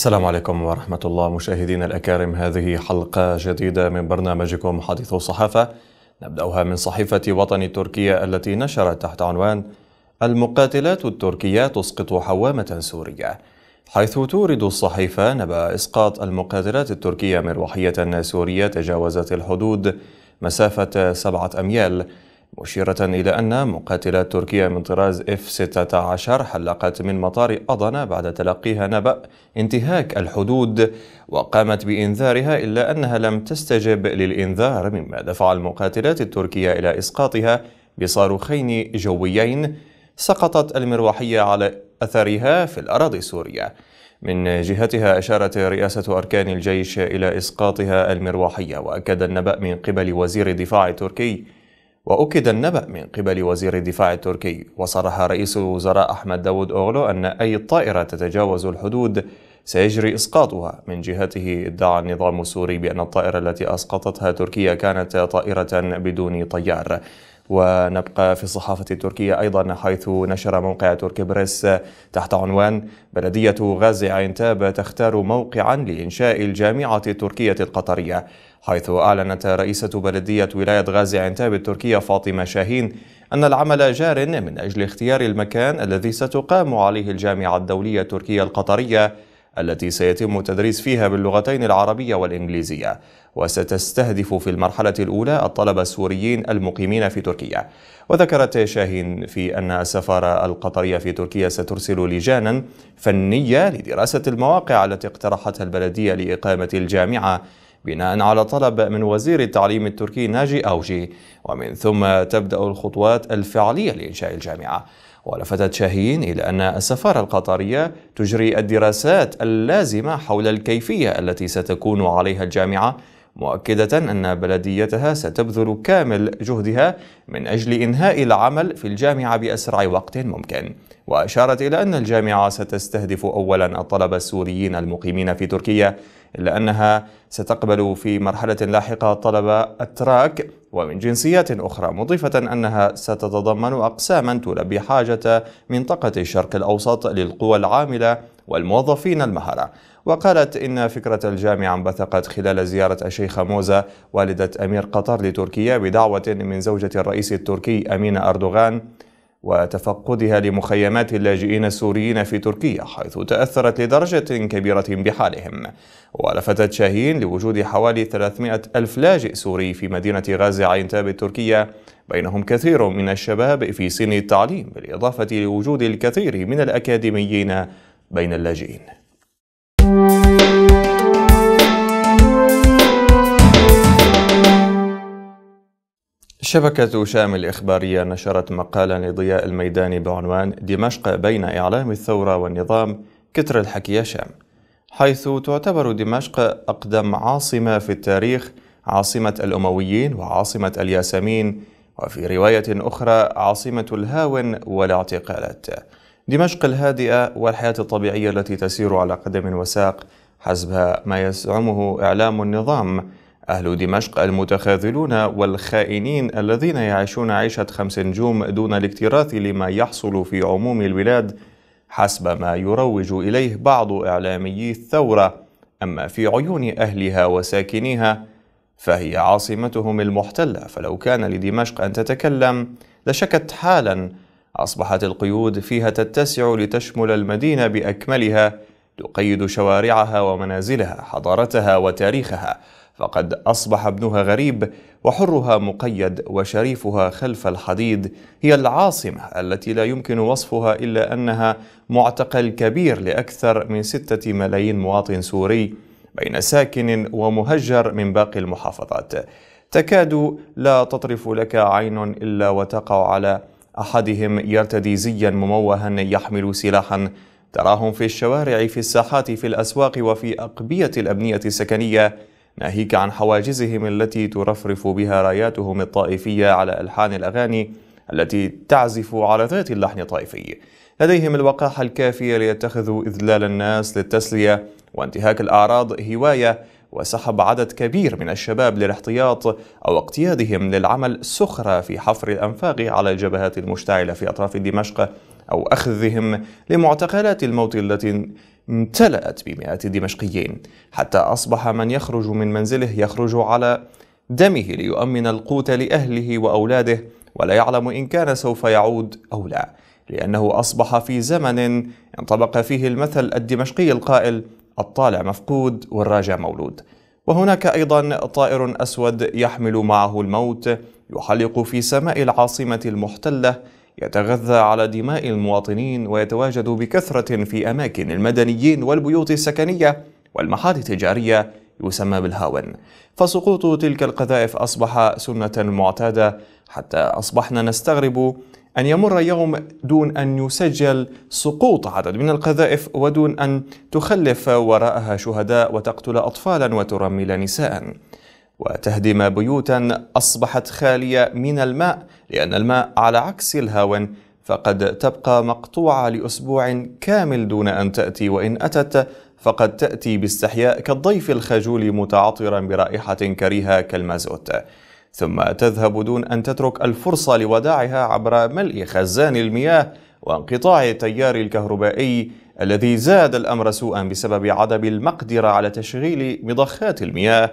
السلام عليكم ورحمة الله مشاهدينا الأكارم هذه حلقة جديدة من برنامجكم حديث الصحافة نبدأها من صحيفة وطن تركيا التي نشرت تحت عنوان المقاتلات التركية تسقط حوامة سورية حيث تورد الصحيفة نبأ إسقاط المقاتلات التركية مروحية سورية تجاوزت الحدود مسافة سبعة أميال مشيرة إلى أن مقاتلات تركيا من طراز F-16 حلقت من مطار أضنا بعد تلقيها نبأ انتهاك الحدود وقامت بإنذارها إلا أنها لم تستجب للإنذار مما دفع المقاتلات التركية إلى إسقاطها بصاروخين جويين سقطت المروحية على أثرها في الأراضي السورية من جهتها أشارت رئاسة أركان الجيش إلى إسقاطها المروحية وأكد النبأ من قبل وزير الدفاع التركي وأكد النبأ من قبل وزير الدفاع التركي وصرح رئيس الوزراء أحمد داود أوغلو أن أي طائرة تتجاوز الحدود سيجري إسقاطها من جهته ادعى النظام السوري بأن الطائرة التي أسقطتها تركيا كانت طائرة بدون طيار ونبقى في الصحافة التركية أيضا حيث نشر موقع تركي بريس تحت عنوان بلدية غازي عينتاب تختار موقعا لإنشاء الجامعة التركية القطرية حيث أعلنت رئيسة بلدية ولاية غازي عنتاب التركية فاطمة شاهين أن العمل جار من أجل اختيار المكان الذي ستقام عليه الجامعة الدولية التركية القطرية التي سيتم التدريس فيها باللغتين العربية والإنجليزية وستستهدف في المرحلة الأولى الطلبة السوريين المقيمين في تركيا وذكرت شاهين في أن السفارة القطرية في تركيا سترسل لجانا فنية لدراسة المواقع التي اقترحتها البلدية لإقامة الجامعة بناء على طلب من وزير التعليم التركي ناجي أوجي ومن ثم تبدأ الخطوات الفعلية لإنشاء الجامعة ولفتت شاهين إلى أن السفارة القطرية تجري الدراسات اللازمة حول الكيفية التي ستكون عليها الجامعة مؤكدة أن بلديتها ستبذل كامل جهدها من أجل إنهاء العمل في الجامعة بأسرع وقت ممكن وأشارت إلى أن الجامعة ستستهدف أولا الطلبة السوريين المقيمين في تركيا إلا أنها ستقبل في مرحلة لاحقة طلب أتراك ومن جنسيات أخرى مضيفة أنها ستتضمن أقساما تلبي حاجة منطقة الشرق الأوسط للقوى العاملة والموظفين المهرة وقالت إن فكرة الجامعة انبثقت خلال زيارة الشيخة موزة والدة أمير قطر لتركيا بدعوة من زوجة الرئيس التركي أمين أردوغان وتفقدها لمخيمات اللاجئين السوريين في تركيا حيث تأثرت لدرجة كبيرة بحالهم ولفتت شاهين لوجود حوالي 300 ألف لاجئ سوري في مدينة غازي عين تاب التركية بينهم كثير من الشباب في سن التعليم بالإضافة لوجود الكثير من الأكاديميين بين اللاجئين شبكة شام الإخبارية نشرت مقالا لضياء الميداني بعنوان دمشق بين إعلام الثورة والنظام كتر الحكي يا شام حيث تعتبر دمشق أقدم عاصمة في التاريخ عاصمة الأمويين وعاصمة الياسمين وفي رواية أخرى عاصمة الهاون والاعتقالات دمشق الهادئة والحياة الطبيعية التي تسير على قدم وساق حسب ما يزعمه إعلام النظام أهل دمشق المتخاذلون والخائنين الذين يعيشون عيشة خمس نجوم دون الاكتراث لما يحصل في عموم البلاد حسب ما يروج إليه بعض إعلاميي الثورة أما في عيون أهلها وساكنيها فهي عاصمتهم المحتلة فلو كان لدمشق أن تتكلم لشكت حالا أصبحت القيود فيها تتسع لتشمل المدينة بأكملها تقيد شوارعها ومنازلها حضارتها وتاريخها فقد أصبح ابنها غريب وحرها مقيد وشريفها خلف الحديد هي العاصمة التي لا يمكن وصفها إلا أنها معتقل كبير لأكثر من ستة ملايين مواطن سوري بين ساكن ومهجر من باقي المحافظات تكاد لا تطرف لك عين إلا وتقع على أحدهم يرتدي زيا مموها يحمل سلاحا تراهم في الشوارع في الساحات في الأسواق وفي أقبية الأبنية السكنية ناهيك عن حواجزهم التي ترفرف بها راياتهم الطائفية على ألحان الأغاني التي تعزف على ذات اللحن الطائفي لديهم الوقاحة الكافية ليتخذوا إذلال الناس للتسلية وانتهاك الأعراض هواية وسحب عدد كبير من الشباب للاحتياط أو اقتيادهم للعمل سخرة في حفر الأنفاق على الجبهات المشتعلة في أطراف دمشق أو أخذهم لمعتقلات الموت التي امتلأت بمئات الدمشقيين حتى أصبح من يخرج من منزله يخرج على دمه ليؤمن القوت لأهله وأولاده ولا يعلم إن كان سوف يعود أو لا لأنه أصبح في زمن انطبق فيه المثل الدمشقي القائل الطالع مفقود والراجع مولود وهناك أيضا طائر أسود يحمل معه الموت يحلق في سماء العاصمة المحتلة يتغذى على دماء المواطنين ويتواجد بكثرة في أماكن المدنيين والبيوت السكنية والمحال التجارية يسمى بالهاون فسقوط تلك القذائف أصبح سنة معتادة حتى أصبحنا نستغرب أن يمر يوم دون أن يسجل سقوط عدد من القذائف ودون أن تخلف وراءها شهداء وتقتل أطفالا وترمل نساء وتهدم بيوتا أصبحت خالية من الماء لأن الماء على عكس الهاون فقد تبقى مقطوعة لأسبوع كامل دون أن تأتي وإن أتت فقد تأتي باستحياء كالضيف الخجول متعطرا برائحة كريهة كالمازوت ثم تذهب دون أن تترك الفرصة لوداعها عبر ملء خزان المياه وانقطاع التيار الكهربائي الذي زاد الأمر سوءا بسبب عدم المقدرة على تشغيل مضخات المياه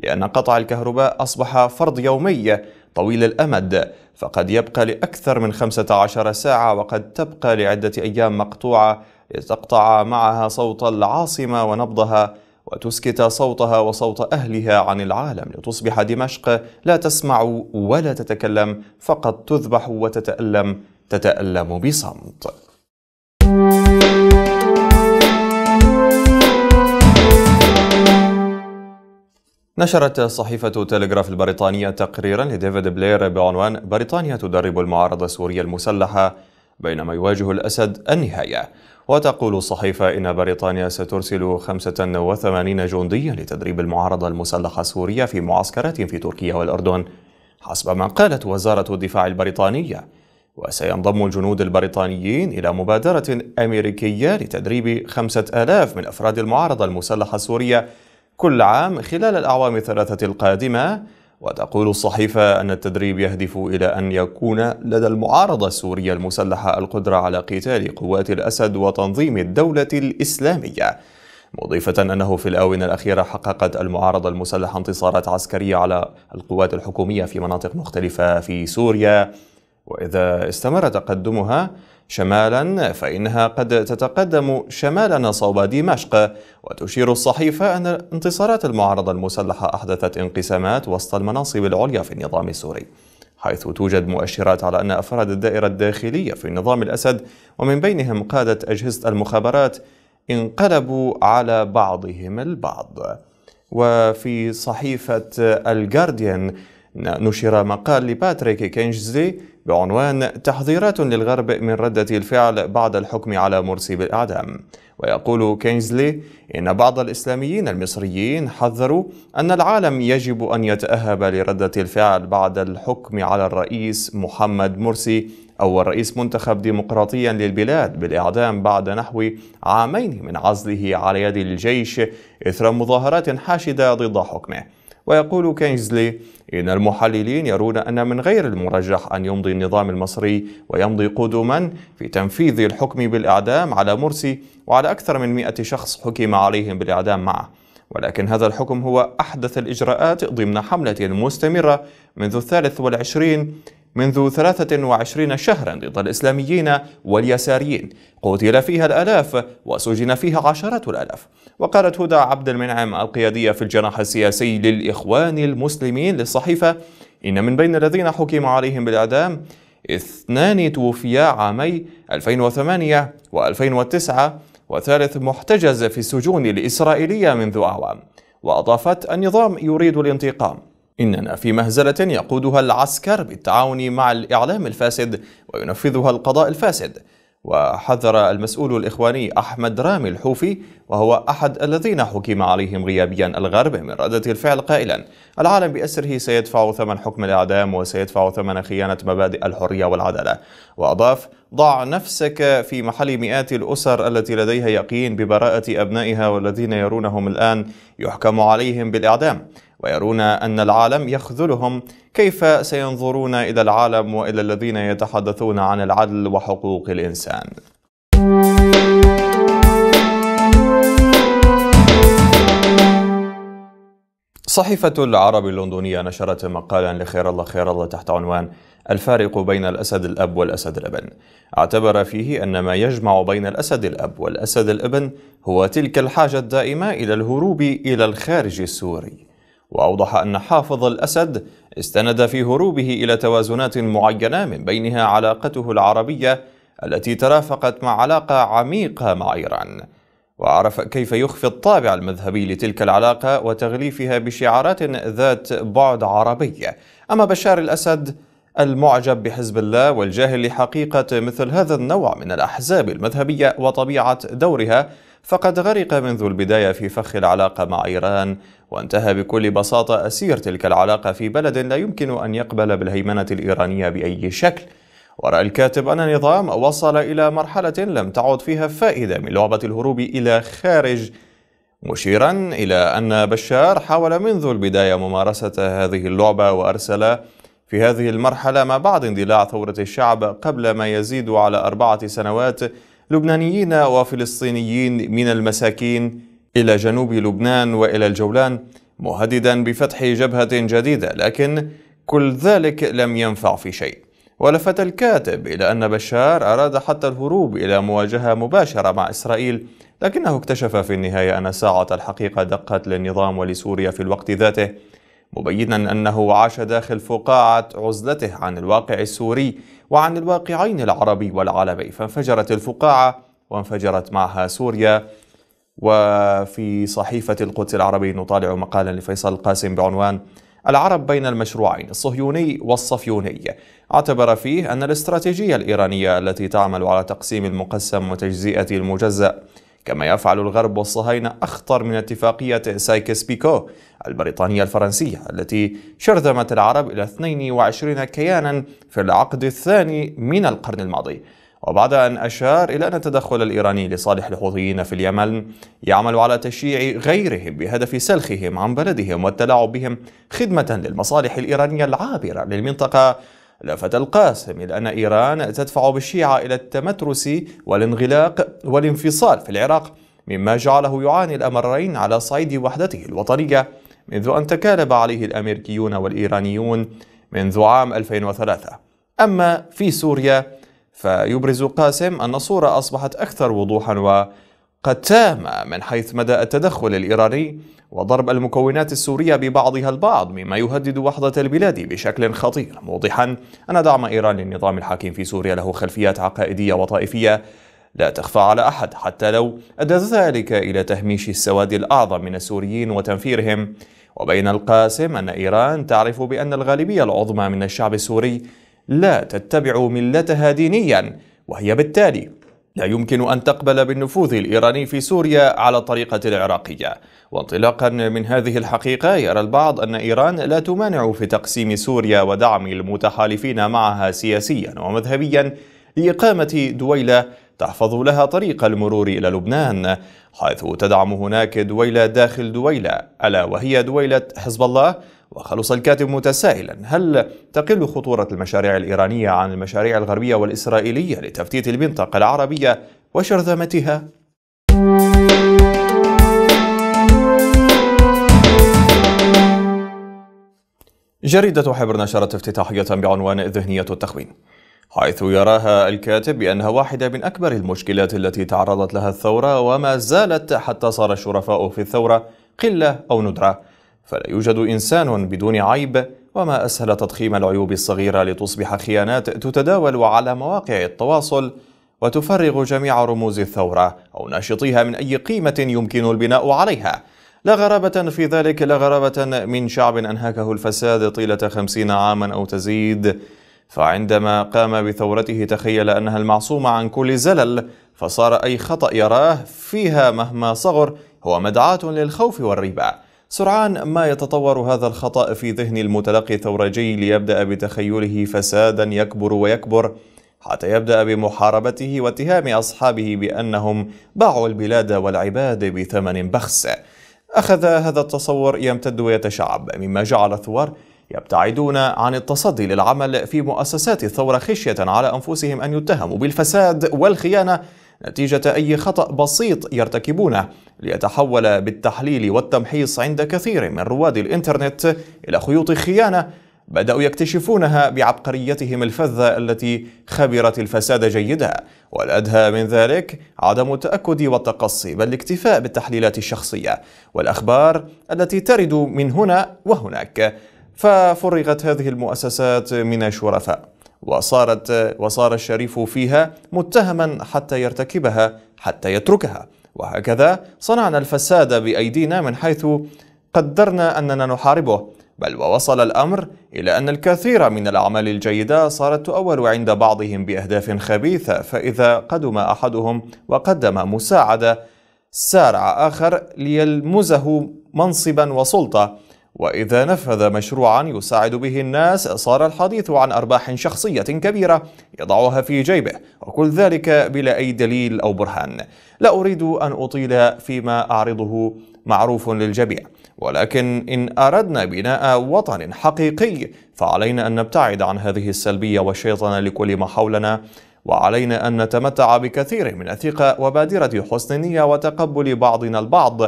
لأن قطع الكهرباء أصبح فرض يومي طويل الأمد فقد يبقى لأكثر من 15 ساعة وقد تبقى لعدة أيام مقطوعة لتقطع معها صوت العاصمة ونبضها وتسكت صوتها وصوت أهلها عن العالم لتصبح دمشق لا تسمع ولا تتكلم فقط تذبح وتتألم تتألم بصمت نشرت صحيفة تلغراف البريطانية تقريرا لديفيد بلير بعنوان بريطانيا تدرب المعارضة السورية المسلحة بينما يواجه الأسد النهاية وتقول الصحيفة إن بريطانيا سترسل 85 جنديا لتدريب المعارضة المسلحة السورية في معسكرات في تركيا والأردن حسب ما قالت وزارة الدفاع البريطانية وسينضم الجنود البريطانيين إلى مبادرة أمريكية لتدريب 5000 من أفراد المعارضة المسلحة السورية كل عام خلال الأعوام الثلاثة القادمة وتقول الصحيفة أن التدريب يهدف إلى أن يكون لدى المعارضة السورية المسلحة القدرة على قتال قوات الأسد وتنظيم الدولة الإسلامية مضيفة أنه في الآونة الأخيرة حققت المعارضة المسلحة انتصارات عسكرية على القوات الحكومية في مناطق مختلفة في سوريا وإذا استمر تقدمها شمالا فإنها قد تتقدم شمالا صوب دمشق وتشير الصحيفة أن انتصارات المعارضة المسلحة أحدثت انقسامات وسط المناصب العليا في النظام السوري حيث توجد مؤشرات على أن أفراد الدائرة الداخلية في نظام الأسد ومن بينهم قادة أجهزة المخابرات انقلبوا على بعضهم البعض وفي صحيفة الجارديان نشر مقال لباتريك كينجزلي بعنوان تحذيرات للغرب من ردة الفعل بعد الحكم على مرسي بالإعدام ويقول كينزلي إن بعض الإسلاميين المصريين حذروا أن العالم يجب أن يتأهب لردة الفعل بعد الحكم على الرئيس محمد مرسي أول رئيس منتخب ديمقراطيا للبلاد بالإعدام بعد نحو عامين من عزله على يد الجيش إثر مظاهرات حاشدة ضد حكمه ويقول كينزلي إن المحللين يرون أن من غير المرجح أن يمضي النظام المصري ويمضي قدما في تنفيذ الحكم بالإعدام على مرسي وعلى أكثر من مئة شخص حكم عليهم بالإعدام معه ولكن هذا الحكم هو أحدث الإجراءات ضمن حملة مستمرة منذ الثالث والعشرين منذ 23 شهرا ضد الإسلاميين واليساريين قتل فيها الآلاف وسجن فيها عشرات الآلاف وقالت هدى عبد المنعم القيادية في الجناح السياسي للإخوان المسلمين للصحيفة إن من بين الذين حكم عليهم بالإعدام اثنان توفيا عامي 2008 و2009 وثالث محتجز في السجون الإسرائيلية منذ أعوام وأضافت النظام يريد الانتقام إننا في مهزلة يقودها العسكر بالتعاون مع الإعلام الفاسد وينفذها القضاء الفاسد وحذر المسؤول الإخواني أحمد رامي الحوفي وهو أحد الذين حكم عليهم غيابيا الغرب من ردة الفعل قائلا العالم بأسره سيدفع ثمن حكم الإعدام وسيدفع ثمن خيانة مبادئ الحرية والعدالة وأضاف ضع نفسك في محل مئات الأسر التي لديها يقين ببراءة أبنائها والذين يرونهم الآن يحكم عليهم بالإعدام ويرون أن العالم يخذلهم كيف سينظرون إلى العالم وإلى الذين يتحدثون عن العدل وحقوق الإنسان صحيفة العرب اللندنية نشرت مقالا لخير الله خير الله تحت عنوان الفارق بين الأسد الأب والأسد الابن اعتبر فيه أن ما يجمع بين الأسد الأب والأسد الابن هو تلك الحاجة الدائمة إلى الهروب إلى الخارج السوري وأوضح أن حافظ الأسد استند في هروبه إلى توازنات معينة من بينها علاقته العربية التي ترافقت مع علاقة عميقة مع إيران وعرف كيف يخفي الطابع المذهبي لتلك العلاقة وتغليفها بشعارات ذات بعد عربي أما بشار الأسد المعجب بحزب الله والجاهل لحقيقة مثل هذا النوع من الأحزاب المذهبية وطبيعة دورها فقد غرق منذ البداية في فخ العلاقة مع إيران وانتهى بكل بساطة أسير تلك العلاقة في بلد لا يمكن أن يقبل بالهيمنة الإيرانية بأي شكل ورأى الكاتب أن النظام وصل إلى مرحلة لم تعد فيها فائدة من لعبة الهروب إلى خارج مشيرا إلى أن بشار حاول منذ البداية ممارسة هذه اللعبة وأرسل في هذه المرحلة ما بعد اندلاع ثورة الشعب قبل ما يزيد على أربعة سنوات لبنانيين وفلسطينيين من المساكين إلى جنوب لبنان وإلى الجولان مهددا بفتح جبهة جديدة لكن كل ذلك لم ينفع في شيء ولفت الكاتب إلى أن بشار أراد حتى الهروب إلى مواجهة مباشرة مع إسرائيل لكنه اكتشف في النهاية أن ساعة الحقيقة دقت للنظام ولسوريا في الوقت ذاته مبينا أنه عاش داخل فقاعة عزلته عن الواقع السوري وعن الواقعين العربي والعالمي فانفجرت الفقاعة وانفجرت معها سوريا وفي صحيفة القدس العربي نطالع مقالا لفيصل القاسم بعنوان العرب بين المشروعين الصهيوني والصفيوني اعتبر فيه أن الاستراتيجية الإيرانية التي تعمل على تقسيم المقسم وتجزئة المجزأ كما يفعل الغرب والصهاينة أخطر من اتفاقية سايكس بيكو البريطانية الفرنسية التي شرذمت العرب إلى 22 كيانا في العقد الثاني من القرن الماضي وبعد أن أشار إلى أن التدخل الإيراني لصالح الحوثيين في اليمن يعمل على تشييع غيرهم بهدف سلخهم عن بلدهم والتلاعب بهم خدمة للمصالح الإيرانية العابرة للمنطقة لفت القاسم إلى أن إيران تدفع بالشيعة إلى التمترس والانغلاق والانفصال في العراق مما جعله يعاني الأمرين على صعيد وحدته الوطنية منذ أن تكالب عليه الأمريكيون والإيرانيون منذ عام 2003 أما في سوريا فيبرز قاسم أن الصورة أصبحت أكثر وضوحا و قد تام من حيث مدى التدخل الإيراني وضرب المكونات السورية ببعضها البعض مما يهدد وحدة البلاد بشكل خطير موضحا أن دعم إيران للنظام الحاكم في سوريا له خلفيات عقائدية وطائفية لا تخفى على أحد حتى لو أدى ذلك إلى تهميش السواد الأعظم من السوريين وتنفيرهم وبين القاسم أن إيران تعرف بأن الغالبية العظمى من الشعب السوري لا تتبع ملتها دينيا وهي بالتالي لا يمكن أن تقبل بالنفوذ الإيراني في سوريا على الطريقة العراقية وانطلاقا من هذه الحقيقة يرى البعض أن إيران لا تمانع في تقسيم سوريا ودعم المتحالفين معها سياسيا ومذهبيا لإقامة دويلة تحفظ لها طريق المرور إلى لبنان حيث تدعم هناك دويلة داخل دويلة ألا وهي دويلة حزب الله وخلص الكاتب متسائلا هل تقل خطورة المشاريع الإيرانية عن المشاريع الغربية والإسرائيلية لتفتيت المنطقة العربية وشرذمتها؟ جريدة حبر نشرت افتتاحية بعنوان ذهنية التخوين حيث يراها الكاتب بأنها واحدة من أكبر المشكلات التي تعرضت لها الثورة وما زالت حتى صار الشرفاء في الثورة قلة أو ندرة فلا يوجد انسان بدون عيب وما اسهل تضخيم العيوب الصغيره لتصبح خيانات تتداول على مواقع التواصل وتفرغ جميع رموز الثوره او ناشطيها من اي قيمه يمكن البناء عليها لا غرابة في ذلك لا غرابة من شعب أنهكه الفساد طيلة خمسين عاما أو تزيد فعندما قام بثورته تخيل أنها المعصومة عن كل زلل فصار أي خطأ يراه فيها مهما صغر هو مدعاة للخوف والريبة سرعان ما يتطور هذا الخطأ في ذهن المتلقي الثورجي ليبدأ بتخيله فسادا يكبر ويكبر حتى يبدأ بمحاربته واتهام أصحابه بأنهم باعوا البلاد والعباد بثمن بخس أخذ هذا التصور يمتد ويتشعب مما جعل الثوار يبتعدون عن التصدي للعمل في مؤسسات الثورة خشية على أنفسهم أن يتهموا بالفساد والخيانة نتيجة أي خطأ بسيط يرتكبونه ليتحول بالتحليل والتمحيص عند كثير من رواد الإنترنت إلى خيوط خيانة بدأوا يكتشفونها بعبقريتهم الفذة التي خبرت الفساد جيدا والأدهى من ذلك عدم التأكد والتقصي بل الاكتفاء بالتحليلات الشخصية والأخبار التي ترد من هنا وهناك ففرغت هذه المؤسسات من الشرفاء وصارت وصار الشريف فيها متهما حتى يرتكبها حتى يتركها وهكذا صنعنا الفساد بايدينا من حيث قدرنا اننا نحاربه بل ووصل الامر الى ان الكثير من الاعمال الجيده صارت تؤول عند بعضهم باهداف خبيثه فاذا قدم احدهم وقدم مساعده سارع اخر ليلمزه منصبا وسلطه وإذا نفذ مشروعا يساعد به الناس صار الحديث عن أرباح شخصية كبيرة يضعها في جيبه وكل ذلك بلا أي دليل أو برهان لا أريد أن أطيل فيما أعرضه معروف للجميع ولكن إن أردنا بناء وطن حقيقي فعلينا أن نبتعد عن هذه السلبية والشيطنة لكل ما حولنا وعلينا أن نتمتع بكثير من الثقة وبادرة حسن النية وتقبل بعضنا البعض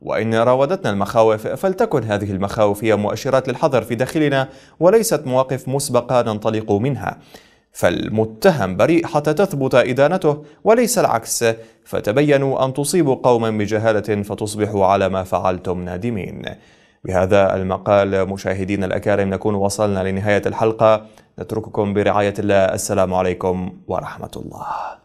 وإن راودتنا المخاوف فلتكن هذه المخاوف هي مؤشرات للحذر في داخلنا وليست مواقف مسبقة ننطلق منها فالمتهم بريء حتى تثبت إدانته وليس العكس فتبينوا أن تصيبوا قوما بجهالة فتصبحوا على ما فعلتم نادمين بهذا المقال مشاهدين الأكارم نكون وصلنا لنهاية الحلقة نترككم برعاية الله السلام عليكم ورحمة الله